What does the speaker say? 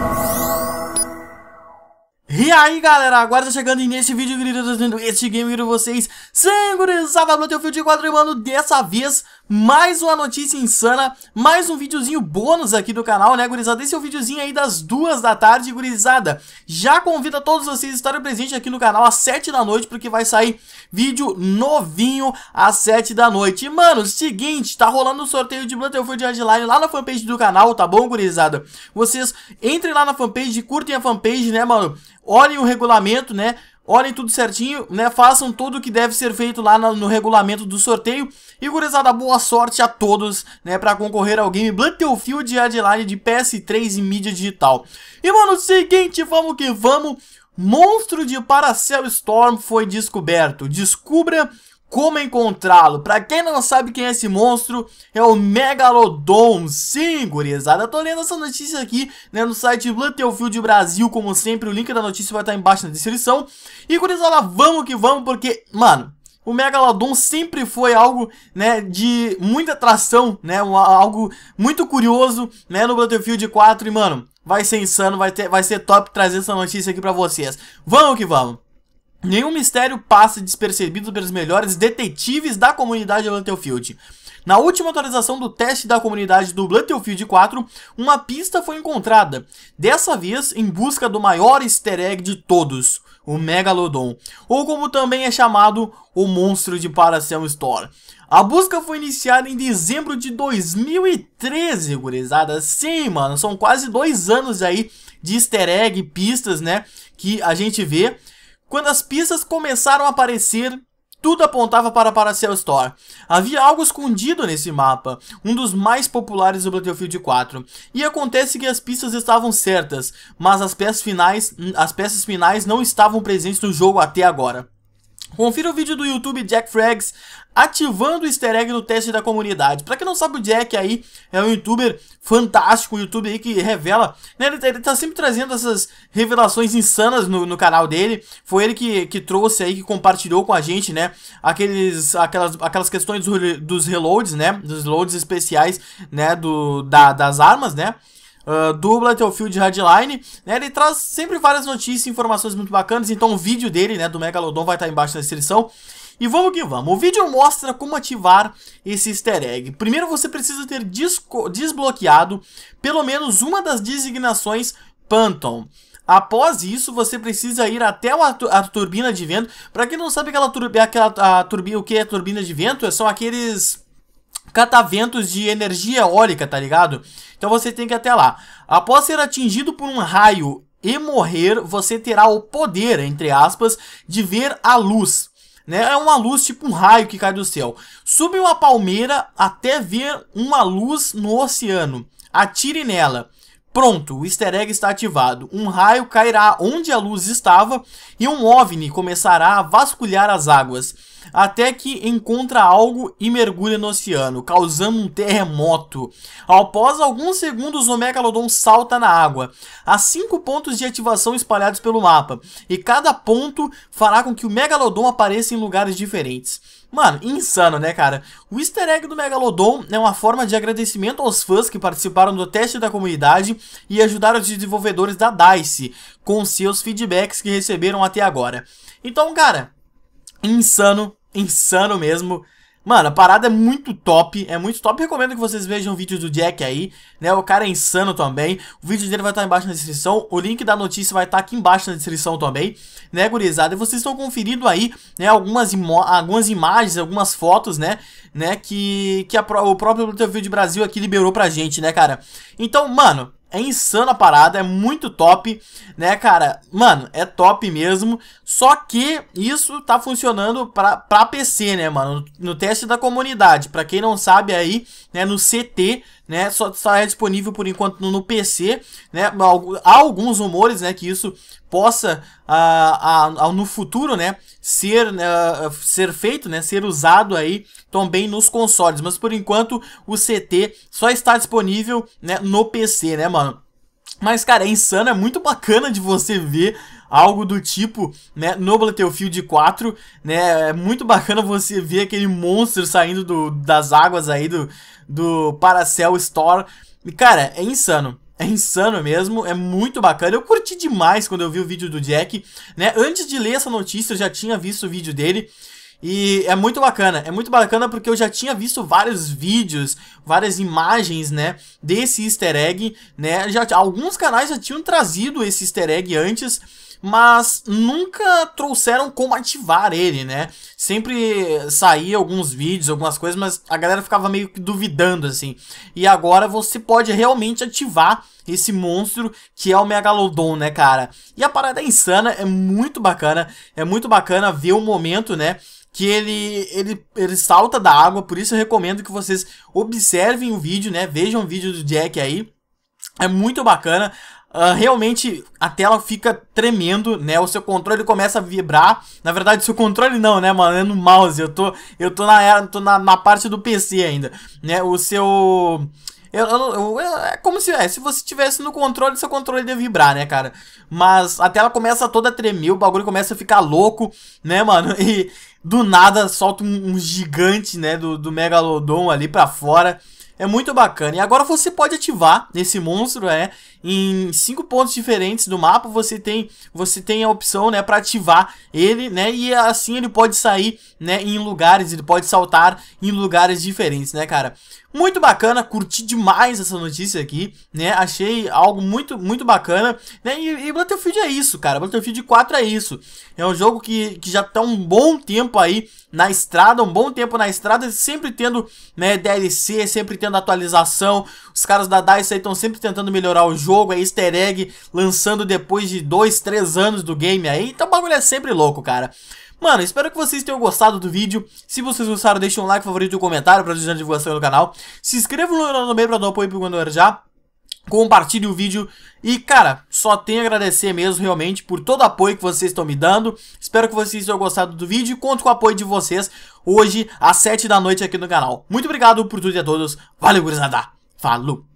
Thank E aí galera, agora tá chegando nesse vídeo que eu trazendo este game pra vocês Sangurizada Battlefield 4 e mano, dessa vez mais uma notícia insana Mais um videozinho bônus aqui do canal, né gurizada? Esse é o videozinho aí das duas da tarde, gurizada Já convido todos vocês a estarem presentes aqui no canal às sete da noite Porque vai sair vídeo novinho às sete da noite e, mano, seguinte, tá rolando um sorteio de Battlefield Hardline lá na fanpage do canal, tá bom gurizada? Vocês entrem lá na fanpage, curtem a fanpage, né mano? olhem o regulamento, né? Olhem tudo certinho, né? Façam tudo o que deve ser feito lá no, no regulamento do sorteio. E, gurizada, boa sorte a todos, né? Pra concorrer ao game Battlefield Hardline de PS3 e mídia digital. E, mano, seguinte, vamos que vamos. Monstro de Paracel Storm foi descoberto. Descubra como encontrá-lo. Pra quem não sabe quem é esse monstro, é o Megalodon. Sim, gurizada, tô lendo essa notícia aqui né, no site Battlefield Brasil, como sempre. O link da notícia vai estar embaixo na descrição. E, gurizada, vamos que vamos, porque, mano... O Megalodon sempre foi algo, né, de muita atração, né, um, algo muito curioso, né, no Battlefield 4 e, mano, vai ser insano, vai, ter, vai ser top trazer essa notícia aqui pra vocês. Vamos que vamos! Nenhum mistério passa despercebido pelos melhores detetives da comunidade de Na última atualização do teste da comunidade do Battlefield 4, uma pista foi encontrada, dessa vez em busca do maior easter egg de todos, o Megalodon, ou como também é chamado, o monstro de Paracel Store. A busca foi iniciada em dezembro de 2013, gurizada. Sim, mano, são quase dois anos aí de easter egg, pistas, né, que a gente vê. Quando as pistas começaram a aparecer, tudo apontava para Paracel Store. Havia algo escondido nesse mapa, um dos mais populares do Battlefield 4. E acontece que as pistas estavam certas, mas as peças finais, as peças finais não estavam presentes no jogo até agora. Confira o vídeo do YouTube Jack Frags ativando o easter egg no teste da comunidade. Pra quem não sabe, o Jack aí é um youtuber fantástico, um youtuber aí que revela, né, ele, tá, ele tá sempre trazendo essas revelações insanas no, no canal dele. Foi ele que, que trouxe aí, que compartilhou com a gente, né, aqueles, aquelas, aquelas questões dos, reloads, né, dos reloads especiais, né, do, da, das armas, né. Uh, dubla Battlefield Hardline, né? Ele traz sempre várias notícias e informações muito bacanas, então o vídeo dele, né, do Megalodon vai estar tá embaixo na descrição. E vamos que vamos, o vídeo mostra como ativar esse easter egg. Primeiro você precisa ter desbloqueado pelo menos uma das designações Phantom. Após isso, você precisa ir até a, turbina de vento. Para quem não sabe aquela, turbi, aquela a turbina, o que é turbina de vento, são aqueles cataventos de energia eólica, tá ligado? Então você tem que ir até lá. Após ser atingido por um raio e morrer, você terá o poder, entre aspas, de ver a luz. Né? É uma luz tipo um raio que cai do céu. Sube uma palmeira até ver uma luz no oceano. Atire nela. Pronto, o easter egg está ativado. Um raio cairá onde a luz estava e um OVNI começará a vasculhar as águas até que encontra algo e mergulha no oceano, causando um terremoto. Após alguns segundos, o Megalodon salta na água. Há cinco pontos de ativação espalhados pelo mapa, e cada ponto fará com que o Megalodon apareça em lugares diferentes. Mano, insano, né, cara? O easter egg do Megalodon é uma forma de agradecimento aos fãs que participaram do teste da comunidade e ajudaram os desenvolvedores da DICE com seus feedbacks que receberam até agora. Então, cara, Insano, insano mesmo. Mano, a parada é muito top, é muito top. Recomendo que vocês vejam o vídeo do Jack aí, né? O cara é insano também. O vídeo dele vai estar embaixo na descrição. O link da notícia vai estar aqui embaixo na descrição também, né, gurizada? E vocês estão conferindo aí, né, algumas, algumas imagens, algumas fotos, né? né que que a, o próprio Bluetooth Brasil aqui liberou pra gente, né, cara? Então, mano, é insano a parada, é muito top, né, cara? Mano, é top mesmo. Só que isso tá funcionando pra, pra PC, né, mano? No, no teste da comunidade. Pra quem não sabe aí, né, no CT, né, só, só é disponível por enquanto no, no PC, né? Há alguns rumores, né, que isso possa ah, ah, no futuro, né, ser, ah, ser feito, né, ser usado aí também nos consoles. Mas por enquanto o CT só está disponível, né, no PC, né, mano? Mas, cara, é insano, é muito bacana de você ver algo do tipo, né, no Battlefield 4, né, é muito bacana você ver aquele monstro saindo do, das águas aí do, do Paracel Store, e, cara, é insano. É insano mesmo, é muito bacana. Eu curti demais quando eu vi o vídeo do Jack, né? Antes de ler essa notícia, eu já tinha visto o vídeo dele. E é muito bacana, é muito bacana porque eu já tinha visto vários vídeos, várias imagens, né, desse easter egg, né, já, alguns canais já tinham trazido esse easter egg antes, mas nunca trouxeram como ativar ele, né? Sempre saía alguns vídeos, algumas coisas, mas a galera ficava meio que duvidando, assim. E agora você pode realmente ativar esse monstro que é o Megalodon, né, cara? E a parada é insana, é muito bacana, é muito bacana ver o momento, né? que ele, ele, ele salta da água, por isso eu recomendo que vocês observem o vídeo, né? Vejam o vídeo do Jack aí. É muito bacana. Uh, realmente a tela fica tremendo, né? O seu controle começa a vibrar. Na verdade, seu controle não, né, mano? É no mouse. Eu tô, eu tô, na, tô na, na parte do PC ainda, né? O seu, eu, eu, eu, é como se, é, se você tivesse no controle, seu controle de vibrar, né, cara? Mas a tela começa toda a tremer, o bagulho começa a ficar louco, né, mano? E do nada solta um, um gigante, né, do, do Megalodon ali pra fora. É muito bacana. E agora você pode ativar esse monstro, é, em cinco pontos diferentes do mapa. Você tem, você tem a opção, né, para ativar ele, né? E assim ele pode sair, né, em lugares, ele pode saltar em lugares diferentes, né, cara? Muito bacana, curti demais essa notícia aqui, né? Achei algo muito, muito bacana, né? E, e Battlefield é isso, cara. Battlefield 4 é isso. É um jogo que, que já tá um bom tempo aí na estrada, um bom tempo na estrada, sempre tendo, né, DLC, sempre tendo atualização. Os caras da DICE aí estão sempre tentando melhorar o jogo, é easter egg, lançando depois de 2, 3 anos do game aí. Então o bagulho é sempre louco, cara. Mano, espero que vocês tenham gostado do vídeo. Se vocês gostaram, deixem um like, favorito e um comentário pra ajudar a divulgação do canal. Se inscreva no canal também pra dar apoio pro Gondor já. Compartilhe o vídeo e, cara, só tenho a agradecer mesmo, realmente, por todo o apoio que vocês estão me dando. Espero que vocês tenham gostado do vídeo e conto com o apoio de vocês hoje, às 7 da noite aqui no canal. Muito obrigado por tudo e a todos. Valeu, gurizada. Falou!